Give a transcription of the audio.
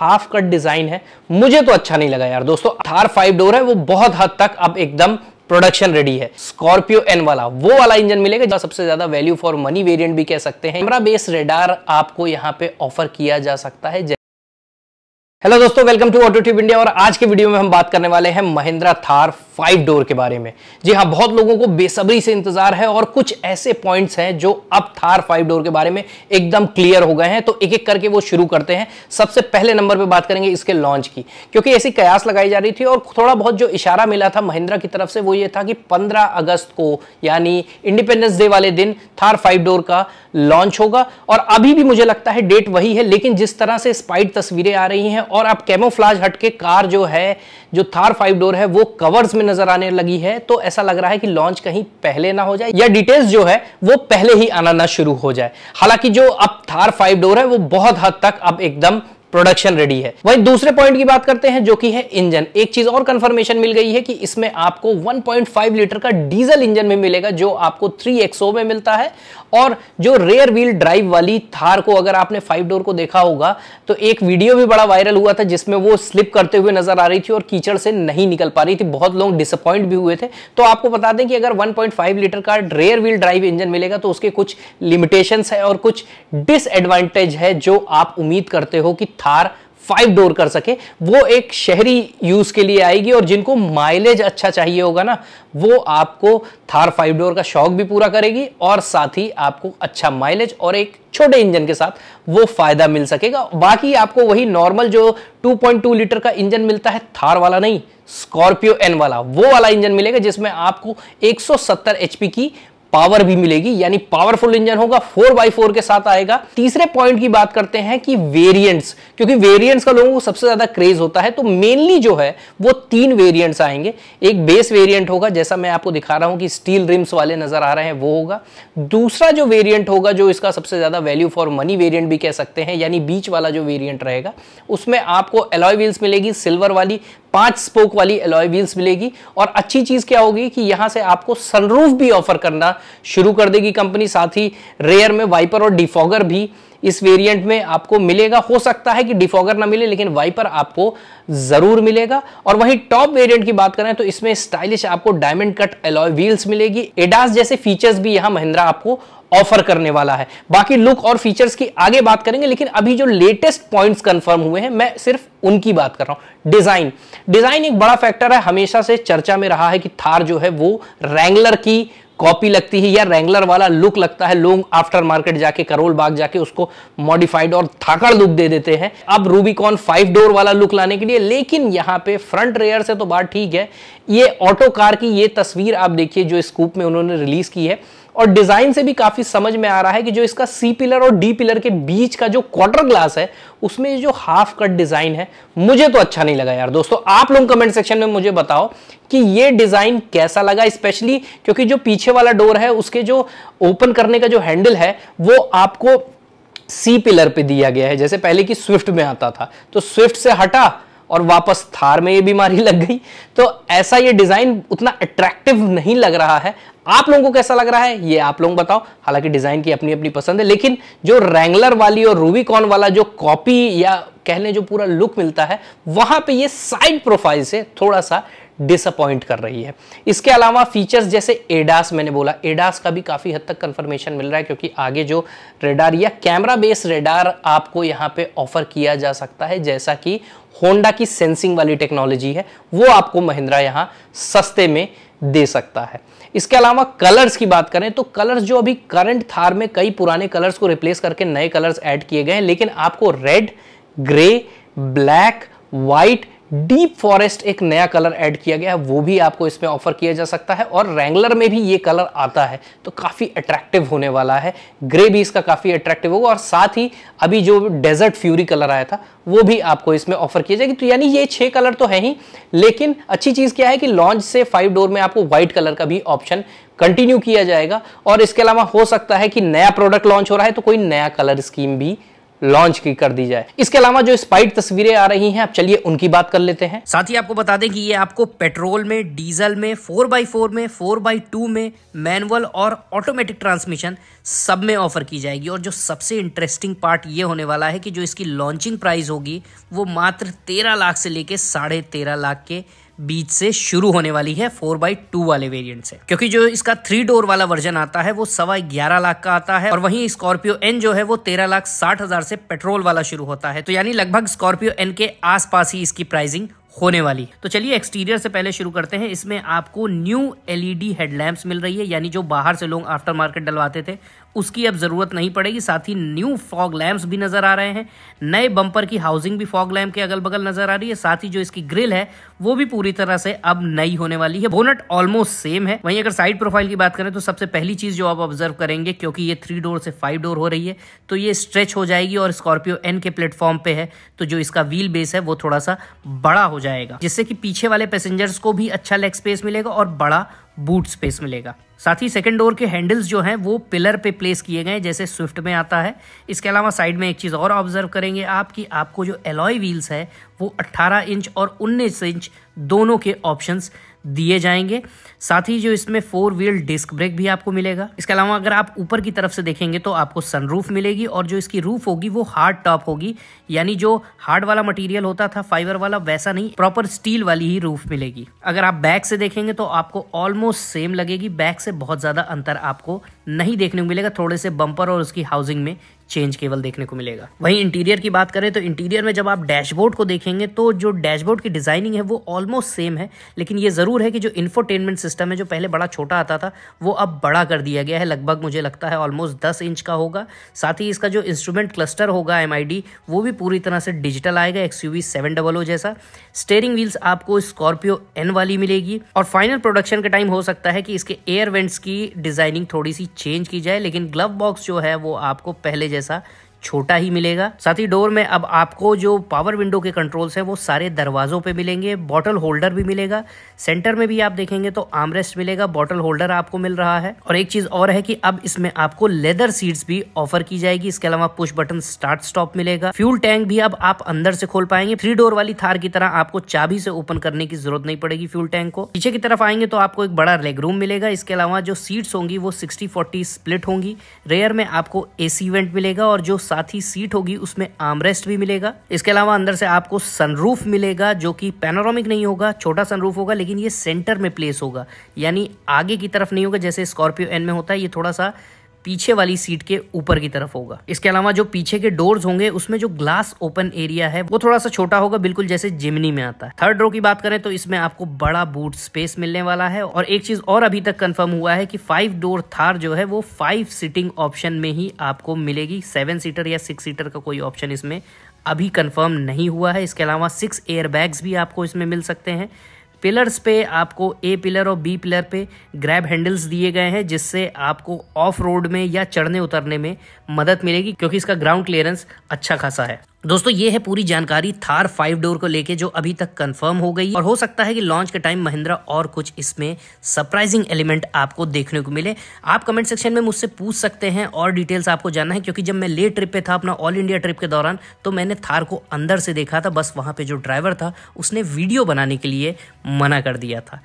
half cut design है मुझे तो अच्छा नहीं लगा यार दोस्तों थार फाइव डोर है वो बहुत हद तक अब एकदम प्रोडक्शन रेडी है स्कॉर्पियो एन वाला वो वाला इंजन मिलेगा सबसे ज्यादा वैल्यू फॉर मनी वेरिएंट भी कह सकते हैं कैमरा बेस रेडार आपको यहाँ पे ऑफर किया जा सकता है हेलो दोस्तों welcome to Auto Tube India और आज के वीडियो में हम बात करने वाले हैं महिंद्रा थार फाइव डोर के बारे में जी हाँ बहुत लोगों को बेसब्री से इंतजार है और कुछ ऐसे पॉइंट्स हैं जो अब थार फाइव डोर के बारे में एकदम क्लियर हो गए हैं तो एक एक करके वो शुरू करते हैं सबसे पहले नंबर पर बात करेंगे इसके लॉन्च की क्योंकि ऐसी कयास लगाई जा रही थी और थोड़ा बहुत जो इशारा मिला था महिंद्रा की तरफ से वो ये था कि पंद्रह अगस्त को यानी इंडिपेंडेंस डे वाले दिन थार फाइव डोर का लॉन्च होगा और अभी भी मुझे लगता है डेट वही है लेकिन जिस तरह से स्पाइड तस्वीरें आ रही हैं और अब कैमोफ्लाज हट के कार जो है जो थार फाइव डोर है वो कवर्स में नजर आने लगी है तो ऐसा लग रहा है कि लॉन्च कहीं पहले ना हो जाए या डिटेल्स जो है वो पहले ही आना ना शुरू हो जाए हालांकि जो अब थार फाइव डोर है वो बहुत हद तक अब एकदम प्रोडक्शन रेडी है वहीं दूसरे पॉइंट की बात करते हैं जो कि है इंजन एक चीज और कंफर्मेशन मिल गई है कि इसमें आपको 1.5 लीटर का डीजल इंजन में मिलेगा जो आपको 3XO में मिलता है और जो रेयर व्हील ड्राइव वाली थार को अगर आपने फाइव डोर को देखा होगा तो एक वीडियो भी बड़ा वायरल हुआ था जिसमें वो स्लिप करते हुए नजर आ रही थी और कीचड़ से नहीं निकल पा रही थी बहुत लोग डिसअपॉइंट भी हुए थे तो आपको बता दें कि अगर 1.5 लीटर का रेयर व्हील ड्राइव इंजन मिलेगा तो उसके कुछ लिमिटेशन है और कुछ डिसएडवांटेज है जो आप उम्मीद करते हो कि थार फाइव डोर कर सके वो एक शहरी यूज के लिए आएगी और जिनको माइलेज अच्छा चाहिए होगा ना वो आपको थार फाइव डोर का शौक भी पूरा करेगी और साथ ही आपको अच्छा माइलेज और एक छोटे इंजन के साथ वो फायदा मिल सकेगा बाकी आपको वही नॉर्मल जो 2.2 लीटर का इंजन मिलता है थार वाला नहीं स्कॉर्पियो एन वाला वो वाला इंजन मिलेगा जिसमें आपको 170 एचपी की पावर भी मिलेगी यानी पावरफुल इंजन होगा फोर बाई फोर के साथ आएगा तीसरे पॉइंट की बात करते हैं कि वेरिएंट्स क्योंकि वेरिएंट्स का लोगों को सबसे ज्यादा क्रेज होता है तो मेनली जो है वो तीन वेरिएंट्स आएंगे एक बेस वेरिएंट होगा जैसा मैं आपको दिखा रहा हूं कि स्टील रिम्स वाले नजर आ रहे हैं वो होगा दूसरा जो वेरियंट होगा जो इसका सबसे ज्यादा वैल्यू फॉर मनी वेरियंट भी कह सकते हैं यानी बीच वाला जो वेरियंट रहेगा उसमें आपको एलॉय व्हील्स मिलेगी सिल्वर वाली पांच स्पोक वाली एलॉय व्हील्स मिलेगी और अच्छी चीज क्या होगी कि यहां से आपको सनरूफ भी ऑफर करना शुरू कर देगी कंपनी साथ ही रेयर में वाइपर और डिफॉगर भी इस वेरिएंट में आपको मिलेगा हो सकता है कि डिफॉगर ना मिले लेकिन वाइपर आपको जरूर मिलेगा और वहीं टॉप वेरिएंट की बात करें तो इसमें स्टाइलिश आपको डायमंड कट एलॉय व्हील्स मिलेगी एडास जैसे फीचर्स भी यहां महिंद्रा आपको ऑफर करने वाला है बाकी लुक और फीचर्स की आगे बात करेंगे लेकिन अभी जो लेटेस्ट पॉइंट्स कंफर्म हुए हैं मैं सिर्फ उनकी बात कर रहा हूं डिजाइन डिजाइन एक बड़ा फैक्टर है हमेशा से चर्चा में रहा है कि थार जो है वो रैंगलर की कॉपी लगती है या रेंगलर वाला लुक लगता है लोग आफ्टर मार्केट जाके करोल बाग जाके उसको मॉडिफाइड और थाकड़ लुक दे देते हैं अब रूबीकॉन फाइव डोर वाला लुक लाने के लिए लेकिन यहाँ पे फ्रंट रेयर से तो बात ठीक है ये ऑटो कार की ये तस्वीर आप देखिए जो स्कूप में उन्होंने रिलीज की है और डिजाइन से भी काफी समझ में आ रहा है कि जो इसका सी पिलर और डी पिलर के बीच का जो क्वार्टर ग्लास है उसमें जो हाफ कट डिजाइन है मुझे तो अच्छा नहीं लगा यार दोस्तों आप लोग कमेंट सेक्शन में मुझे बताओ कि ये डिजाइन कैसा लगा स्पेशली क्योंकि जो पीछे वाला डोर है उसके जो ओपन करने का जो हैंडल है वो आपको सी पिलर पे दिया गया है जैसे पहले की स्विफ्ट में आता था तो स्विफ्ट से हटा और वापस थार में ये बीमारी लग गई तो ऐसा ये डिज़ाइन उतना अट्रैक्टिव नहीं लग रहा है आप लोगों को कैसा लग रहा है ये आप लोग बताओ हालांकि डिज़ाइन की अपनी अपनी पसंद है लेकिन जो रेंगलर वाली और रूबीकॉन वाला जो कॉपी या कहने जो पूरा लुक मिलता है वहां पे ये साइड प्रोफाइल से थोड़ा सा डिसअपॉइंट कर रही है इसके अलावा फीचर्स जैसे एडास मैंने बोला एडास का भी काफ़ी हद तक कंफर्मेशन मिल रहा है क्योंकि आगे जो रेडार या कैमरा बेस्ड रेडार आपको यहाँ पे ऑफर किया जा सकता है जैसा कि होंडा की सेंसिंग वाली टेक्नोलॉजी है वो आपको महिंद्रा यहाँ सस्ते में दे सकता है इसके अलावा कलर्स की बात करें तो कलर्स जो अभी करंट थार में कई पुराने कलर्स को रिप्लेस करके नए कलर्स ऐड किए गए हैं लेकिन आपको red grey black white deep forest एक नया कलर ऐड किया गया है वो भी आपको इसमें ऑफर किया जा सकता है और रेंगलर में भी ये कलर आता है तो काफ़ी अट्रैक्टिव होने वाला है ग्रे भी इसका काफ़ी अट्रैक्टिव होगा और साथ ही अभी जो डेजर्ट फ्यूरी कलर आया था वो भी आपको इसमें ऑफर किया जाएगी तो यानी ये छह कलर तो है ही लेकिन अच्छी चीज़ क्या है कि लॉन्च से फाइव डोर में आपको व्हाइट कलर का भी ऑप्शन कंटिन्यू किया जाएगा और इसके अलावा हो सकता है कि नया प्रोडक्ट लॉन्च हो रहा है तो कोई नया कलर स्कीम भी लॉन्च की कर दी जाए इसके अलावा जो स्पाइट तस्वीरें आ रही हैं आप चलिए उनकी बात कर लेते हैं साथ ही आपको बता दें कि ये आपको पेट्रोल में डीजल में फोर बाई फोर में फोर बाई टू में मैनुअल और ऑटोमेटिक ट्रांसमिशन सब में ऑफर की जाएगी और जो सबसे इंटरेस्टिंग पार्ट ये होने वाला है कि जो इसकी लॉन्चिंग प्राइस होगी वो मात्र तेरह लाख से लेकर साढ़े तेरह लाख के बीच से शुरू होने वाली है फोर बाई टू वाले वेरिएंट से क्योंकि जो इसका थ्री डोर वाला वर्जन आता है वो सवा ग्यारह लाख का आता है और वहीं स्कॉर्पियो एन जो है वो तेरह लाख साठ हजार से पेट्रोल वाला शुरू होता है तो यानी लगभग स्कॉर्पियो एन के आसपास ही इसकी प्राइसिंग होने वाली तो चलिए एक्सटीरियर से पहले शुरू करते हैं इसमें आपको न्यू एलईडी हेडलैम्प मिल रही है यानी जो बाहर से लोग आफ्टर मार्केट डलवाते थे उसकी अब ज़रूरत नहीं पड़ेगी साथ ही न्यू फॉग लैम्प्स भी नज़र आ रहे हैं नए बम्पर की हाउसिंग भी फॉग लैम्प के अगल बगल नज़र आ रही है साथ ही जो इसकी ग्रिल है वो भी पूरी तरह से अब नई होने वाली है बोनट ऑलमोस्ट सेम है वहीं अगर साइड प्रोफाइल की बात करें तो सबसे पहली चीज़ जो आप ऑब्जर्व करेंगे क्योंकि ये थ्री डोर से फाइव डोर हो रही है तो ये स्ट्रेच हो जाएगी और स्कॉर्पियो एन के प्लेटफॉर्म पे है तो जो इसका व्हील बेस है वो थोड़ा सा बड़ा हो जाएगा जिससे कि पीछे वाले पैसेंजर्स को भी अच्छा लेग स्पेस मिलेगा और बड़ा बूट स्पेस मिलेगा साथ ही सेकेंड डोर के हैंडल्स जो हैं वो पिलर पे प्लेस किए गए जैसे स्विफ्ट में आता है इसके अलावा साइड में एक चीज़ और ऑब्जर्व करेंगे आप कि आपको जो एलॉय व्हील्स है वो 18 इंच और 19 इंच दोनों के ऑप्शंस दिए जाएंगे साथ ही जो इसमें फोर व्हील डिस्क ब्रेक भी आपको मिलेगा इसके अलावा अगर आप ऊपर की तरफ से देखेंगे तो आपको सनरूफ मिलेगी और जो इसकी रूफ होगी वो हार्ड टॉप होगी यानी जो हार्ड वाला मटेरियल होता था फाइबर वाला वैसा नहीं प्रॉपर स्टील वाली ही रूफ मिलेगी अगर आप बैक से देखेंगे तो आपको ऑलमोस्ट सेम लगेगी बैक से बहुत ज़्यादा अंतर आपको नहीं देखने को मिलेगा थोड़े से बंपर और उसकी हाउसिंग में चेंज केवल देखने को मिलेगा वहीं इंटीरियर की बात करें तो इंटीरियर में जब आप डैशबोर्ड को देखेंगे तो जो डैशबोर्ड की डिजाइनिंग है वो ऑलमोस्ट सेम है लेकिन ये ज़रूर है कि जो इन्फोटेनमेंट सिस्टम है जो पहले बड़ा छोटा आता था वो अब बड़ा कर दिया गया है लगभग मुझे लगता है ऑलमोस्ट दस इंच का होगा साथ ही इसका जो इंस्ट्रूमेंट क्लस्टर होगा एम वो भी पूरी तरह से डिजिटल आएगा एक्स यू oh जैसा स्टेयरिंग व्हील्स आपको स्कॉर्पियो एन वाली मिलेगी और फाइनल प्रोडक्शन के टाइम हो सकता है कि इसके एयर वेंट्स की डिजाइनिंग थोड़ी सी चेंज की जाए लेकिन ग्लव बॉक्स जो है वो आपको पहले जैसे जैसा छोटा ही मिलेगा साथ ही डोर में अब आपको जो पावर विंडो के कंट्रोल्स हैं वो सारे दरवाज़ों पे मिलेंगे बॉटल होल्डर भी मिलेगा सेंटर में भी आप देखेंगे तो आमरेस्ट मिलेगा बॉटल होल्डर आपको मिल रहा है और एक चीज़ और है कि अब इसमें आपको लेदर सीट्स भी ऑफर की जाएगी इसके अलावा पुश बटन स्टार्ट स्टॉप मिलेगा फ्यूल टैंक भी अब आप अंदर से खोल पाएंगे थ्री डोर वाली थार की तरह आपको चाबी से ओपन करने की जरूरत नहीं पड़ेगी फ्यूल टैंक को पीछे की तरफ आएंगे तो आपको एक बड़ा लेग रूम मिलेगा इसके अलावा जो सीट्स होंगी वो सिक्सटी फोर्टी स्प्लिट होंगी रेयर में आपको एसी वेंट मिलेगा और जो साथ ही सीट होगी उसमें आमरेस्ट भी मिलेगा इसके अलावा अंदर से आपको सनरूफ मिलेगा जो कि पैनोरामिक नहीं होगा छोटा सनरूफ होगा लेकिन ये सेंटर में प्लेस होगा यानी आगे की तरफ नहीं होगा जैसे स्कॉर्पियो एन में होता है ये थोड़ा सा पीछे वाली सीट के ऊपर की तरफ होगा इसके अलावा जो पीछे के डोर्स होंगे उसमें जो ग्लास ओपन एरिया है वो थोड़ा सा छोटा होगा बिल्कुल जैसे जिमनी में आता है थर्ड रो की बात करें तो इसमें आपको बड़ा बूट स्पेस मिलने वाला है और एक चीज और अभी तक कंफर्म हुआ है कि फाइव डोर थार जो है वो फाइव सीटिंग ऑप्शन में ही आपको मिलेगी सेवन सीटर या सिक्स सीटर का कोई ऑप्शन इसमें अभी कन्फर्म नहीं हुआ है इसके अलावा सिक्स एयर भी आपको इसमें मिल सकते हैं पिलर्स पे आपको ए पिलर और बी पिलर पे ग्रैब हैंडल्स दिए गए हैं जिससे आपको ऑफ रोड में या चढ़ने उतरने में मदद मिलेगी क्योंकि इसका ग्राउंड क्लियरेंस अच्छा खासा है दोस्तों ये है पूरी जानकारी थार फाइव डोर को लेके जो अभी तक कंफर्म हो गई और हो सकता है कि लॉन्च के टाइम महिंद्रा और कुछ इसमें सरप्राइजिंग एलिमेंट आपको देखने को मिले आप कमेंट सेक्शन में मुझसे पूछ सकते हैं और डिटेल्स आपको जानना है क्योंकि जब मैं ले ट्रिप पे था अपना ऑल इंडिया ट्रिप के दौरान तो मैंने थार को अंदर से देखा था बस वहाँ पर जो ड्राइवर था उसने वीडियो बनाने के लिए मना कर दिया था